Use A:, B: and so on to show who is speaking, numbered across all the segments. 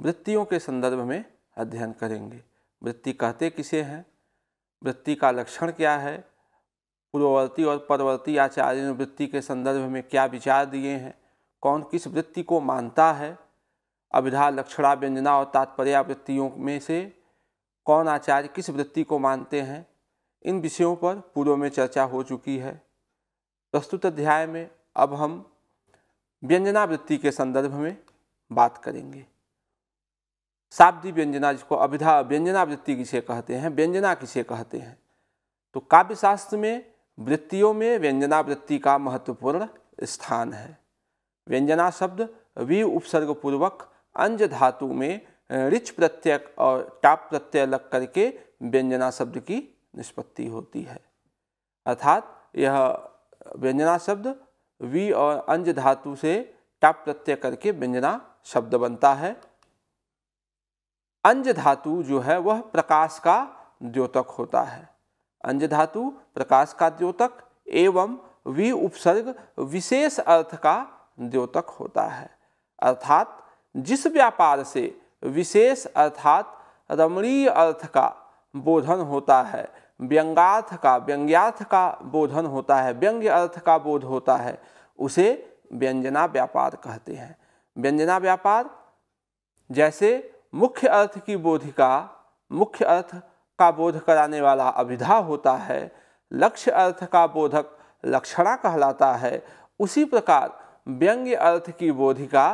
A: वृत्तियों के संदर्भ में अध्ययन करेंगे वृत्ति कहते किसे हैं वृत्ति का लक्षण क्या है पूर्ववर्ती और परवर्ती आचार्य ने वृत्ति के संदर्भ में क्या विचार दिए हैं कौन किस वृत्ति को मानता है अभिधा लक्षणा व्यंजना और तात्पर्या वृत्तियों में से कौन आचार्य किस वृत्ति को मानते हैं इन विषयों पर पूर्व में चर्चा हो चुकी है प्रस्तुत अध्याय में अब हम व्यंजना वृत्ति के संदर्भ में बात करेंगे शाब्दी व्यंजना जिसको अभिधा व्यंजना वृत्ति किसे कहते हैं व्यंजना किसे कहते हैं तो काव्यशास्त्र में वृत्तियों में व्यंजना वृत्ति का महत्वपूर्ण स्थान है व्यंजना शब्द वी उपसर्ग पूर्वक अंज धातु में रिच प्रत्यय और टाप प्रत्यय लग करके व्यंजना शब्द की निष्पत्ति होती है अर्थात यह व्यंजना शब्द वी और अंज धातु से टाप प्रत्यय करके व्यंजना शब्द बनता है अंज धातु जो है वह प्रकाश का द्योतक होता है अंज धातु प्रकाश का द्योतक एवं वि उपसर्ग विशेष अर्थ का द्योतक होता है अर्थात जिस व्यापार से विशेष अर्थात रमणीय अर्थ का बोधन होता है व्यंगार्थ का व्यंग्यार्थ का बोधन होता है व्यंग्य अर्थ का बोध होता है उसे व्यंजना व्यापार कहते हैं व्यंजना व्यापार जैसे मुख्य अर्थ की बोधिका मुख्य अर्थ का बोध कराने वाला अभिधा होता है लक्ष्य अर्थ का बोधक लक्षणा कहलाता है उसी प्रकार व्यंग्य अर्थ की बोधिका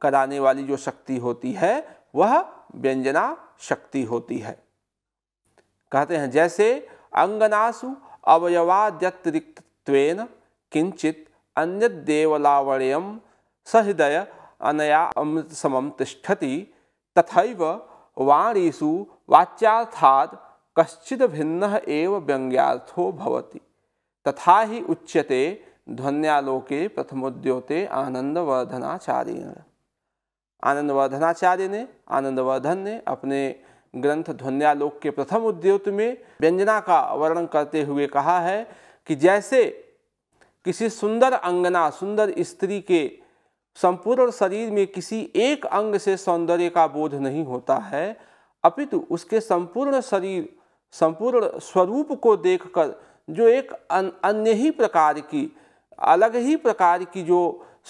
A: कराने वाली जो शक्ति होती है वह व्यंजना शक्ति होती है कहते हैं जैसे अंगनासु अवयवाद्यतिरिक्तत्वेन किंचित अन्य देवलावण्यम सहृदय अनया अमृत समम तिष्ठति तथा वाणीषु वाच्या कश्चिद भिन्न एव व्यंग्यार्थो भवति तथा ही उच्यते ध्वनियालोके प्रथमोद्योते आनंदवर्धनाचार्य आनंदवर्धनाचार्य ने आनंदवर्धन ने अपने ग्रंथ ध्वनियालोक के प्रथम उद्योत में व्यंजना का वर्णन करते हुए कहा है कि जैसे किसी सुंदर अंगना सुंदर स्त्री के संपूर्ण शरीर में किसी एक अंग से सौंदर्य का बोध नहीं होता है अपितु उसके संपूर्ण शरीर संपूर्ण स्वरूप को देखकर जो एक अन्य ही प्रकार की अलग ही प्रकार की जो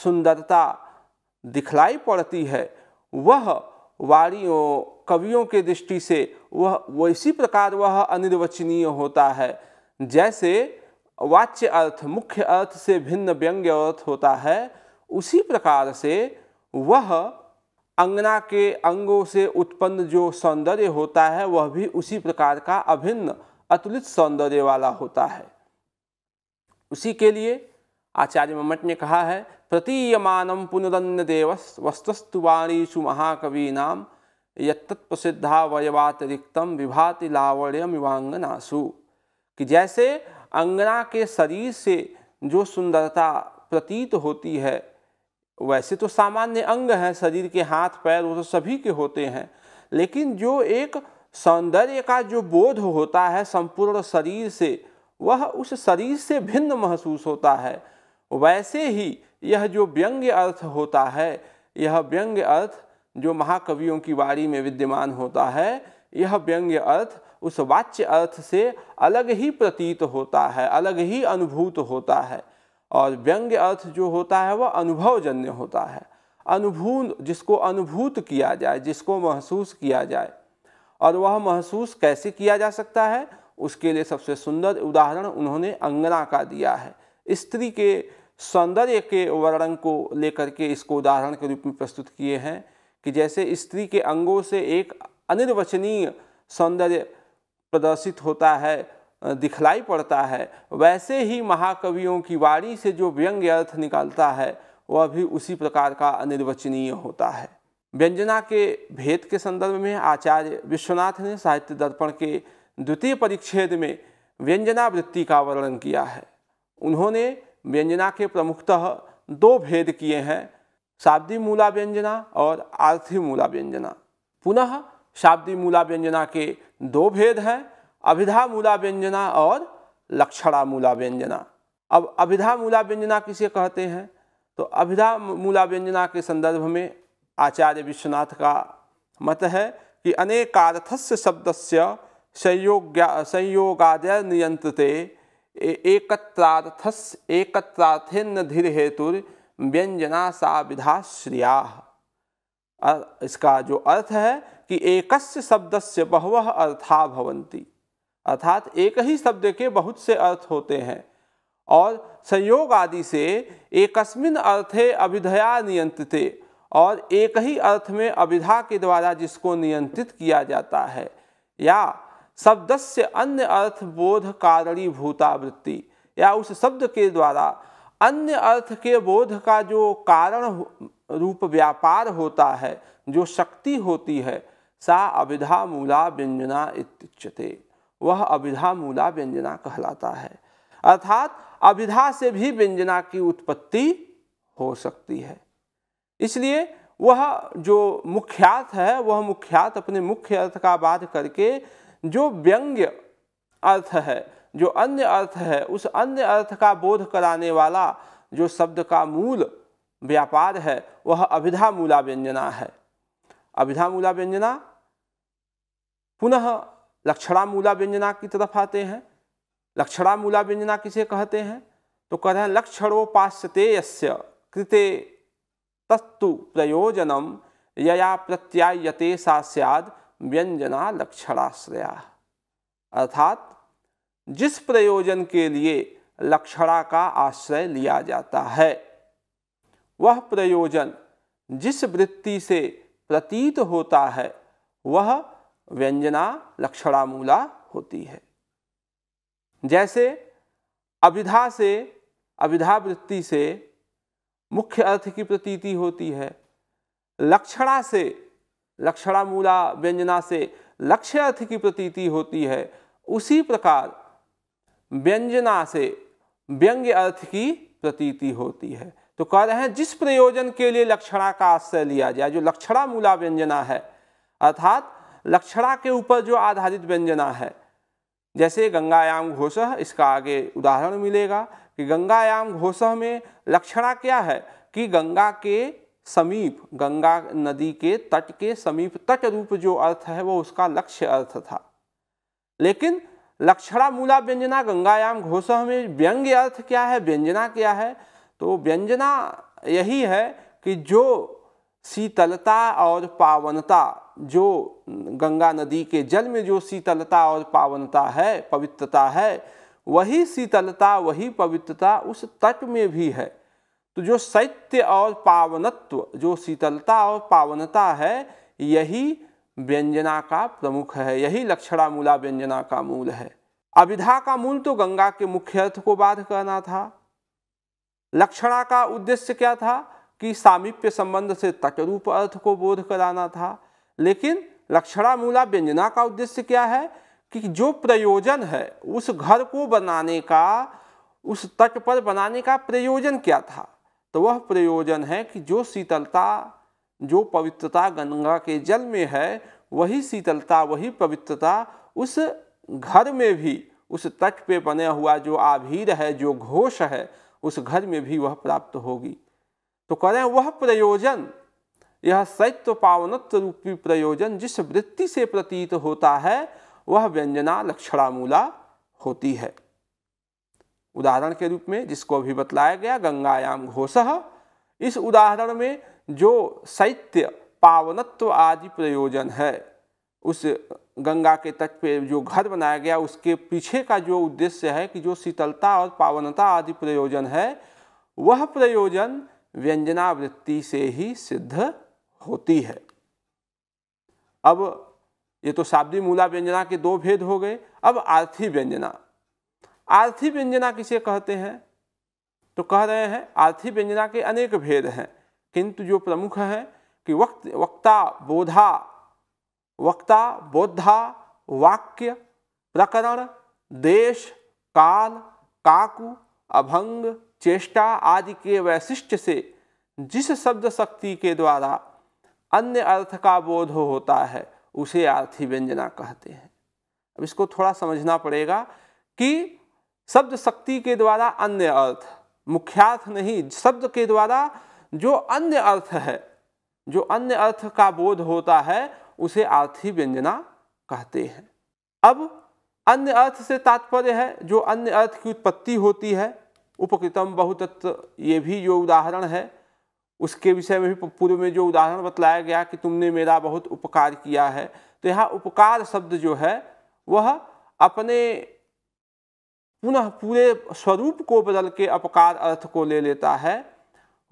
A: सुंदरता दिखलाई पड़ती है वह वारियों कवियों के दृष्टि से वह वैसी प्रकार वह अनिर्वचनीय होता है जैसे वाच्य अर्थ मुख्य अर्थ से भिन्न व्यंग्य अर्थ होता है उसी प्रकार से वह अंगना के अंगों से उत्पन्न जो सौंदर्य होता है वह भी उसी प्रकार का अभिन्न अतुलित सौंदर्य वाला होता है उसी के लिए आचार्य मम्मट ने कहा है प्रतीयमानम पुनरन्न देवस वस्तुस्तुवाणीषु महाकवीनाम वयवातिरिक्त विभाति लावण्यमिवांगनासु कि जैसे अंगना के शरीर से जो सुंदरता प्रतीत होती है वैसे तो सामान्य अंग हैं शरीर के हाथ पैर वो तो सभी के होते हैं लेकिन जो एक सौंदर्य का जो बोध होता है संपूर्ण शरीर से वह उस शरीर से भिन्न महसूस होता है वैसे ही यह जो व्यंग्य अर्थ होता है यह व्यंग्य अर्थ जो महाकवियों की वाणी में विद्यमान होता है यह व्यंग्य अर्थ उस वाच्य अर्थ से अलग ही प्रतीत होता है अलग ही अनुभूत होता है और व्यंग्य अर्थ जो होता है वह अनुभवजन्य होता है अनुभू जिसको अनुभूत किया जाए जिसको महसूस किया जाए और वह महसूस कैसे किया जा सकता है उसके लिए सबसे सुंदर उदाहरण उन्होंने अंगना का दिया है स्त्री के सौंदर्य के वर्णन को लेकर के इसको उदाहरण के रूप में प्रस्तुत किए हैं कि जैसे स्त्री के अंगों से एक अनिर्वचनीय सौंदर्य प्रदर्शित होता है दिखलाई पड़ता है वैसे ही महाकवियों की वाणी से जो व्यंग्य अर्थ निकालता है वह भी उसी प्रकार का अनिर्वचनीय होता है व्यंजना के भेद के संदर्भ में आचार्य विश्वनाथ ने साहित्य दर्पण के द्वितीय परिच्छेद में व्यंजनावृत्ति का वर्णन किया है उन्होंने व्यंजना के प्रमुखतः दो भेद किए हैं शाब्दी मूला व्यंजना और आर्थिक मूला व्यंजना पुनः शाब्दी मूला व्यंजना के दो भेद हैं अभिधा मूला व्यंजना और लक्षणा मूला व्यंजना अब अभिधा मूला व्यंजना किसे कहते हैं तो अभिधा मूला व्यंजना के संदर्भ में आचार्य विश्वनाथ का मत है कि अनेकार्थस्य शब्द से संयोगादय नियंत्रते एकत्रार्थस एकत्रार्थेन धीर हेतु व्यंजना सा विधा श्रिया इसका जो अर्थ है कि एकस्य से बहवः अर्था भवंती अर्थात एक ही शब्द के बहुत से अर्थ होते हैं और संयोग आदि से एकस्मिन अर्थे अभिधया नियंत्रित और एक ही अर्थ में अभिधा के द्वारा जिसको नियंत्रित किया जाता है या शब्द से अन्य अर्थ बोध कारणीभूतावृत्ति या उस शब्द के द्वारा अन्य अर्थ के बोध का जो कारण रूप व्यापार होता है जो शक्ति होती है सा अभिधा मूला व्यंजना इत्युच्यते वह अभिधा मूला व्यंजना कहलाता है अर्थात अभिधा से भी व्यंजना की उत्पत्ति हो सकती है इसलिए वह जो मुख्यात है वह मुख्यात अपने मुख्य अर्थ का बाध करके जो व्यंग्य अर्थ है जो अन्य अर्थ है उस अन्य अर्थ का बोध कराने वाला जो शब्द का मूल व्यापार है वह अभिधा मूला व्यंजना है अभिधा मूला व्यंजना पुनः लक्षणामूला व्यंजना की तरफ आते हैं लक्षणामूला व्यंजना किसे कहते हैं तो कह रहे हैं लक्षणोपास्यते यस्य कृते प्रयोजनम यया प्रत्यायते सा सद व्यंजना लक्षणाश्रया अर्थात जिस प्रयोजन के लिए लक्षणा का आश्रय लिया जाता है वह प्रयोजन जिस वृत्ति से प्रतीत होता है वह व्यंजना लक्षणामूला होती है जैसे अभिधा से अभिधा वृत्ति से मुख्य अर्थ की प्रतीति होती है लक्षणा से लक्षणामूला व्यंजना से लक्ष्य अर्थ की प्रतीति होती है उसी प्रकार व्यंजना से व्यंग्य अर्थ की प्रतीति होती है तो कह रहे हैं जिस प्रयोजन के लिए लक्षणा का आश्रय लिया जाए जो लक्षणामूला व्यंजना है अर्थात लक्षणा के ऊपर जो आधारित व्यंजना है जैसे गंगायाम घोषह इसका आगे उदाहरण मिलेगा कि गंगायाम घोषह में लक्षणा क्या है कि गंगा के समीप गंगा नदी के तट के समीप तट रूप जो अर्थ है वो उसका लक्ष्य अर्थ था लेकिन लक्षणा मूला व्यंजना गंगायाम घोषह में व्यंग्य अर्थ क्या है व्यंजना क्या है तो व्यंजना यही है कि जो शीतलता और पावनता जो गंगा नदी के जल में जो शीतलता और पावनता है पवित्रता है वही शीतलता वही पवित्रता उस तट में भी है तो जो शैत्य और पावनत्व जो शीतलता और पावनता है यही व्यंजना का प्रमुख है यही लक्षणा मूला व्यंजना का मूल है अविधा का मूल तो गंगा के मुख्य अर्थ को बाध करना था लक्षणा का उद्देश्य क्या था कि सामीप्य संबंध से तटरूप अर्थ को बोध कराना था लेकिन लक्षणामूला व्यंजना का उद्देश्य क्या है कि जो प्रयोजन है उस घर को बनाने का उस तट पर बनाने का प्रयोजन क्या था तो वह प्रयोजन है कि जो शीतलता जो पवित्रता गंगा के जल में है वही शीतलता वही पवित्रता उस घर में भी उस तट पे बने हुआ जो आभीर है जो घोष है उस घर में भी वह प्राप्त होगी तो करें वह प्रयोजन यह शैत्य पावनत्व रूपी प्रयोजन जिस वृत्ति से प्रतीत होता है वह व्यंजना लक्षणामूला होती है उदाहरण के रूप में जिसको अभी बतलाया गया गंगायाम घोष इस उदाहरण में जो शैत्य पावनत्व आदि प्रयोजन है उस गंगा के तट पे जो घर बनाया गया उसके पीछे का जो उद्देश्य है कि जो शीतलता और पावनता आदि प्रयोजन है वह प्रयोजन व्यंजनावृत्ति से ही सिद्ध होती है अब ये तो शाब्दी मूला व्यंजना के दो भेद हो गए अब आर्थी व्यंजना आर्थी व्यंजना किसे कहते हैं तो कह रहे हैं आर्थी व्यंजना के अनेक भेद हैं किंतु जो प्रमुख हैं कि वक्त वक्ता बोधा वक्ता बोधा वाक्य प्रकरण देश काल काकु अभंग चेष्टा आदि के वैशिष्ट से जिस शब्द शक्ति के द्वारा अन्य अर्थ का बोध हो होता है उसे आर्थी व्यंजना कहते हैं अब इसको थोड़ा समझना पड़ेगा कि शब्द शक्ति के द्वारा अन्य अर्थ मुख्यार्थ नहीं शब्द के द्वारा जो अन्य अर्थ है जो अन्य अर्थ का बोध होता है उसे आर्थी व्यंजना कहते हैं अब अन्य अर्थ से तात्पर्य है जो अन्य अर्थ की उत्पत्ति होती है उपकृतम बहुत ये भी जो उदाहरण है उसके विषय में भी पूर्व में जो उदाहरण बतलाया गया कि तुमने मेरा बहुत उपकार किया है तो यहाँ उपकार शब्द जो है वह अपने पुनः पूरे स्वरूप को बदल के अपकार अर्थ को ले लेता है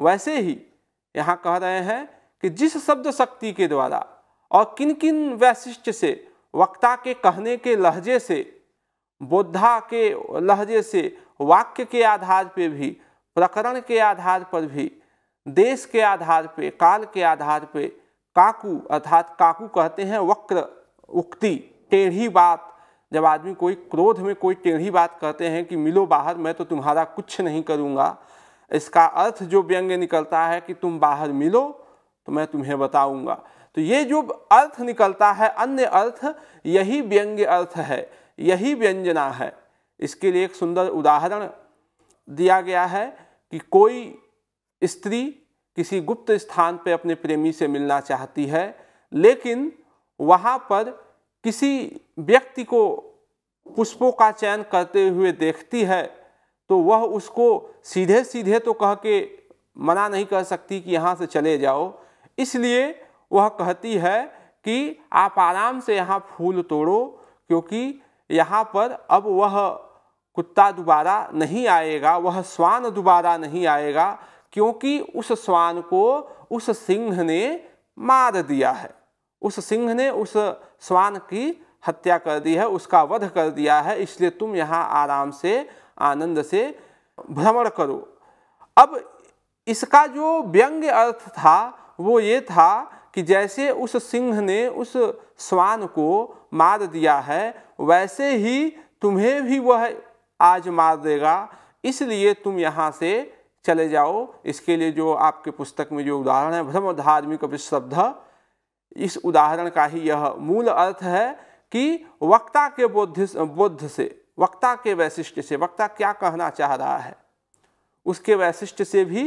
A: वैसे ही यहाँ कह रहे हैं कि जिस शब्द शक्ति के द्वारा और किन किन वैशिष्ट से वक्ता के कहने के लहजे से बोधा के लहजे से वाक्य के आधार पर भी प्रकरण के आधार पर भी देश के आधार पे काल के आधार पे काकू अर्थात काकू कहते हैं वक्र उक्ति टेढ़ी बात जब आदमी कोई क्रोध में कोई टेढ़ी बात कहते हैं कि मिलो बाहर मैं तो तुम्हारा कुछ नहीं करूँगा इसका अर्थ जो व्यंग्य निकलता है कि तुम बाहर मिलो तो मैं तुम्हें बताऊँगा तो ये जो अर्थ निकलता है अन्य अर्थ यही व्यंग्य अर्थ है यही व्यंजना है इसके लिए एक सुंदर उदाहरण दिया गया है कि कोई स्त्री किसी गुप्त स्थान पर अपने प्रेमी से मिलना चाहती है लेकिन वहाँ पर किसी व्यक्ति को पुष्पों का चयन करते हुए देखती है तो वह उसको सीधे सीधे तो कह के मना नहीं कर सकती कि यहाँ से चले जाओ इसलिए वह कहती है कि आप आराम से यहाँ फूल तोड़ो क्योंकि यहाँ पर अब वह कुत्ता दोबारा नहीं आएगा वह स्वान दोबारा नहीं आएगा क्योंकि उस श्वान को उस सिंह ने मार दिया है उस सिंह ने उस श्वान की हत्या कर दी है उसका वध कर दिया है इसलिए तुम यहाँ आराम से आनंद से भ्रमण करो अब इसका जो व्यंग्य अर्थ था वो ये था कि जैसे उस सिंह ने उस श्वान को मार दिया है वैसे ही तुम्हें भी वह आज मार देगा इसलिए तुम यहाँ से चले जाओ इसके लिए जो आपके पुस्तक में जो उदाहरण है ब्रह्म धार्मिक शब्द इस उदाहरण का ही यह मूल अर्थ है कि वक्ता के बोध बोध से वक्ता के वैशिष्ट से वक्ता क्या कहना चाह रहा है उसके वैशिष्ट से भी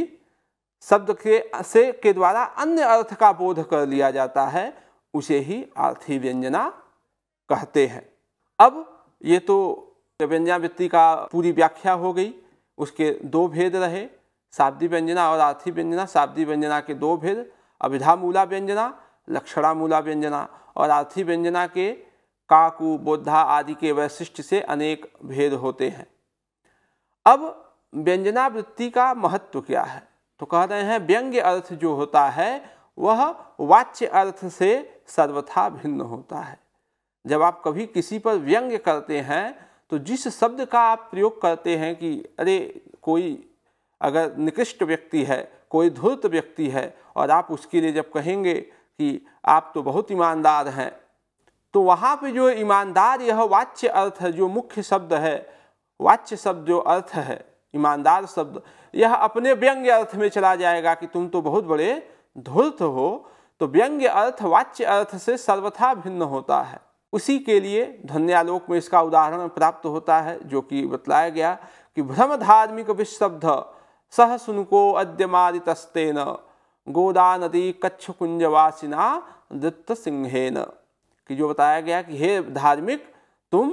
A: शब्द के से के द्वारा अन्य अर्थ का बोध कर लिया जाता है उसे ही आर्थी व्यंजना कहते हैं अब ये तो व्यंजना वृत्ति का पूरी व्याख्या हो गई उसके दो भेद रहे शाब्दी व्यंजना और आर्थी व्यंजना शाब्दी व्यंजना के दो भेद अभिधा मूला व्यंजना लक्षणा मूला व्यंजना और आर्थी व्यंजना के काकु बोद्धा आदि के वैशिष्ट से अनेक भेद होते हैं अब व्यंजना वृत्ति का महत्व क्या है तो कह रहे हैं व्यंग्य अर्थ जो होता है वह वाच्य अर्थ से सर्वथा भिन्न होता है जब आप कभी किसी पर व्यंग्य करते हैं तो जिस शब्द का आप प्रयोग करते हैं कि अरे कोई अगर निकृष्ट व्यक्ति है कोई धूर्त व्यक्ति है और आप उसके लिए जब कहेंगे कि आप तो बहुत ईमानदार हैं तो वहाँ पे जो ईमानदार यह वाच्य अर्थ है जो मुख्य शब्द है वाच्य शब्द जो अर्थ है ईमानदार शब्द यह अपने व्यंग्य अर्थ में चला जाएगा कि तुम तो बहुत बड़े धूर्त हो तो व्यंग्य अर्थ वाच्य अर्थ से सर्वथा भिन्न होता है उसी के लिए धन्यालोक में इसका उदाहरण प्राप्त होता है जो कि बतलाया गया कि भ्रम धार्मिक विश्वब्ध सह सुनको अद्यमादितस्तेन गोदा नदी कच्छ कुंजवासिना दत्त सिंहेन कि जो बताया गया कि हे धार्मिक तुम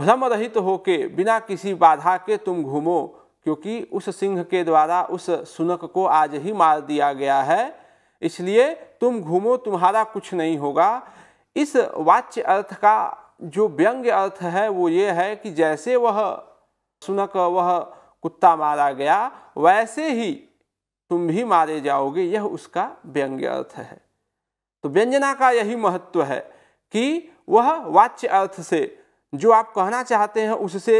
A: भ्रम रहित होके बिना किसी बाधा के तुम घूमो क्योंकि उस सिंह के द्वारा उस सुनक को आज ही मार दिया गया है इसलिए तुम घूमो तुम्हारा कुछ नहीं होगा इस वाच्य अर्थ का जो व्यंग्य अर्थ है वो ये है कि जैसे वह सुनक वह कुत्ता मारा गया वैसे ही तुम भी मारे जाओगे यह उसका व्यंग्य अर्थ है तो व्यंजना का यही महत्व है कि वह वाच्य अर्थ से जो आप कहना चाहते हैं उससे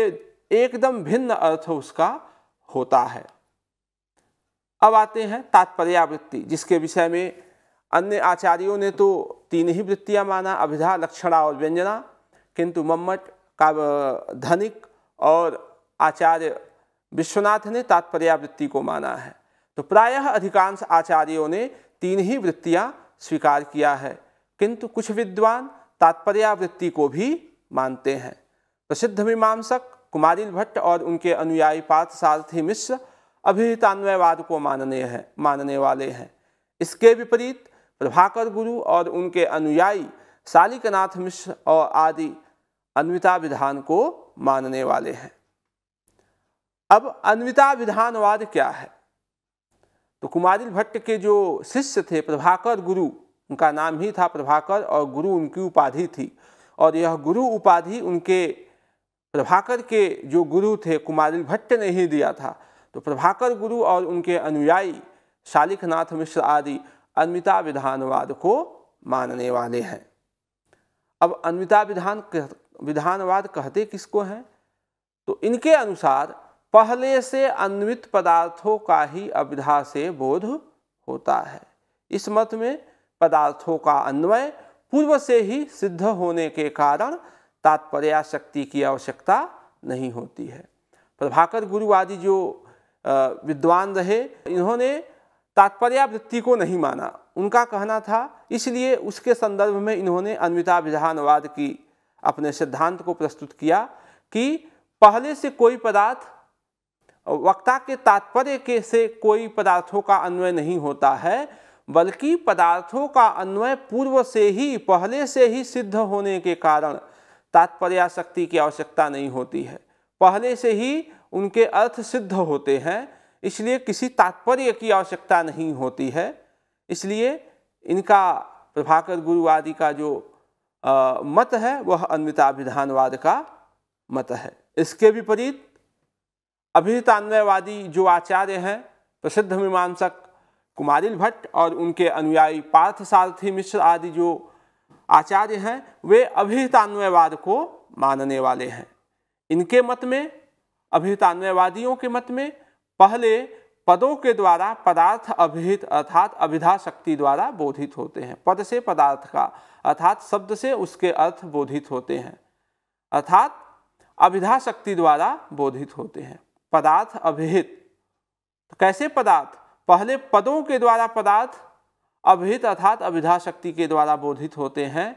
A: एकदम भिन्न अर्थ उसका होता है अब आते हैं तात्पर्यावृत्ति जिसके विषय में अन्य आचार्यों ने तो तीन ही वृत्तियां माना अभिधा लक्षणा और व्यंजना किंतु मम्मट का धनिक और आचार्य विश्वनाथ ने तात्पर्यावृत्ति को माना है तो प्रायः अधिकांश आचार्यों ने तीन ही वृत्तियां स्वीकार किया है किंतु कुछ विद्वान तात्पर्यावृत्ति को भी मानते हैं प्रसिद्ध मीमांसक कुमारिल भट्ट और उनके अनुयायी सारथी मिश्र अभिहितान्वयवाद को मानने हैं मानने वाले हैं इसके विपरीत प्रभाकर गुरु और उनके अनुयायी शालिकनाथ मिश्र और आदि अन्विता विधान को मानने वाले हैं अब अन्विता विधानवाद क्या है तो कुमारिल भट्ट के जो शिष्य थे प्रभाकर गुरु उनका नाम ही था प्रभाकर और गुरु उनकी उपाधि थी और यह गुरु उपाधि उनके प्रभाकर के जो गुरु थे कुमारिल भट्ट ने ही दिया था तो प्रभाकर गुरु और उनके अनुयायी शालिकनाथ मिश्र आदि अन्विता विधानवाद को मानने वाले हैं अब अन्विता विधान विधानवाद कहते किसको हैं तो इनके अनुसार पहले से अन्वित पदार्थों का ही अभिधा से बोध होता है इस मत में पदार्थों का अन्वय पूर्व से ही सिद्ध होने के कारण तात्पर्या शक्ति की आवश्यकता नहीं होती है प्रभाकर गुरु आदि जो विद्वान रहे इन्होंने तात्पर्यावृत्ति को नहीं माना उनका कहना था इसलिए उसके संदर्भ में इन्होंने अन्विता विधानवाद की अपने सिद्धांत को प्रस्तुत किया कि पहले से कोई पदार्थ वक्ता के तात्पर्य के से कोई पदार्थों का अन्वय नहीं होता है बल्कि पदार्थों का अन्वय पूर्व से ही पहले से ही सिद्ध होने के कारण तात्पर्याशक्ति की आवश्यकता नहीं होती है पहले से ही उनके अर्थ सिद्ध होते हैं इसलिए किसी तात्पर्य की आवश्यकता नहीं होती है इसलिए इनका प्रभाकर गुरु आदि का जो आ, मत है वह अन्विताभिधानवाद का मत है इसके विपरीत अभितान्वयवादी जो आचार्य हैं प्रसिद्ध मीमांसक कुमारिल भट्ट और उनके अनुयायी पार्थ सारथी मिश्र आदि जो आचार्य हैं वे अभितान्वयवाद को मानने वाले हैं इनके मत में अभिहितान्वयवादियों के मत में पहले पदों के द्वारा पदार्थ अभिहित अर्थात अभिधा शक्ति द्वारा बोधित होते हैं पद से पदार्थ का अर्थात शब्द से उसके अर्थ बोधित होते हैं अर्थात अभिधा शक्ति द्वारा बोधित होते हैं पदार्थ अभिहित तो कैसे पदार्थ पहले पदों के द्वारा पदार्थ अभिहित अर्थात अभिधा शक्ति के द्वारा बोधित होते हैं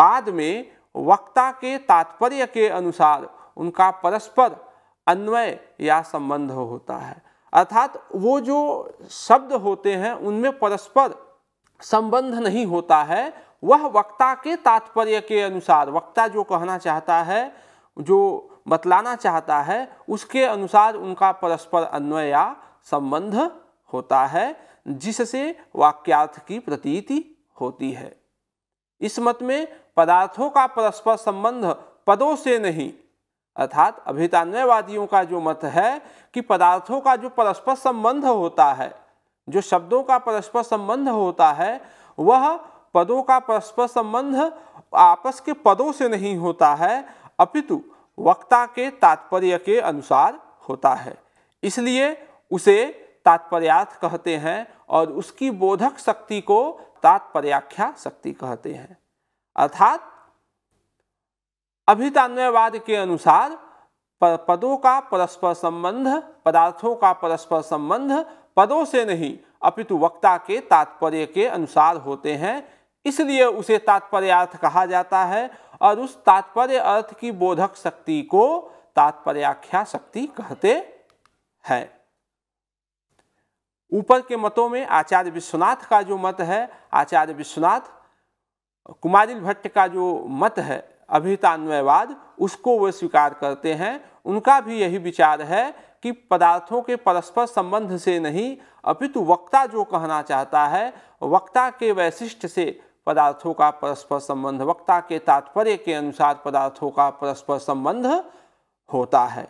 A: बाद में वक्ता के तात्पर्य के अनुसार उनका परस्पर अन्वय या संबंध होता है अर्थात वो जो शब्द होते हैं उनमें परस्पर संबंध नहीं होता है वह वक्ता के तात्पर्य के अनुसार वक्ता जो कहना चाहता है जो बतलाना चाहता है उसके अनुसार उनका परस्पर अन्वय या संबंध होता है जिससे वाक्यार्थ की प्रतीति होती है इस मत में पदार्थों का परस्पर संबंध पदों से नहीं अर्थात अभितान्वयवादियों का जो मत है कि पदार्थों का जो परस्पर संबंध होता है जो शब्दों का परस्पर संबंध होता है वह पदों का परस्पर संबंध आपस के पदों से नहीं होता है अपितु वक्ता के तात्पर्य के अनुसार होता है इसलिए उसे तात्पर्यार्थ कहते हैं और उसकी बोधक शक्ति को तात्पर्याख्या शक्ति कहते हैं अर्थात अभितान्वयवाद के अनुसार पदों का परस्पर संबंध पदार्थों का परस्पर संबंध पदों से नहीं अपितु वक्ता के तात्पर्य के अनुसार होते हैं इसलिए उसे तात्पर्यार्थ कहा जाता है और उस तात्पर्य अर्थ की बोधक शक्ति को तात्पर्याख्या शक्ति कहते हैं ऊपर के मतों में आचार्य विश्वनाथ का जो मत है आचार्य विश्वनाथ कुमारिल भट्ट का जो मत है अभितान्वयवाद उसको वे स्वीकार करते हैं उनका भी यही विचार है कि पदार्थों के परस्पर संबंध से नहीं अपितु वक्ता जो कहना चाहता है वक्ता के वैशिष्ट से पदार्थों का परस्पर संबंध वक्ता के तात्पर्य के अनुसार पदार्थों का परस्पर संबंध होता है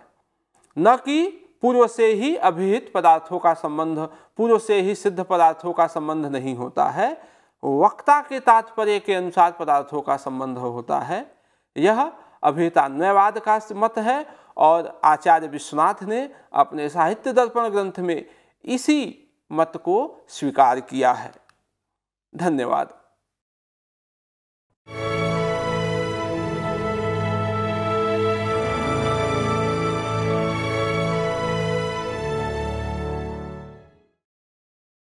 A: न कि पूर्व से ही अभिहित पदार्थों का संबंध पूर्व से ही सिद्ध पदार्थों का संबंध नहीं होता है वक्ता के तात्पर्य के अनुसार पदार्थों का संबंध होता है यह अभिहितान्वयवाद का मत है और आचार्य विश्वनाथ ने अपने साहित्य दर्पण ग्रंथ में इसी मत को स्वीकार किया है धन्यवाद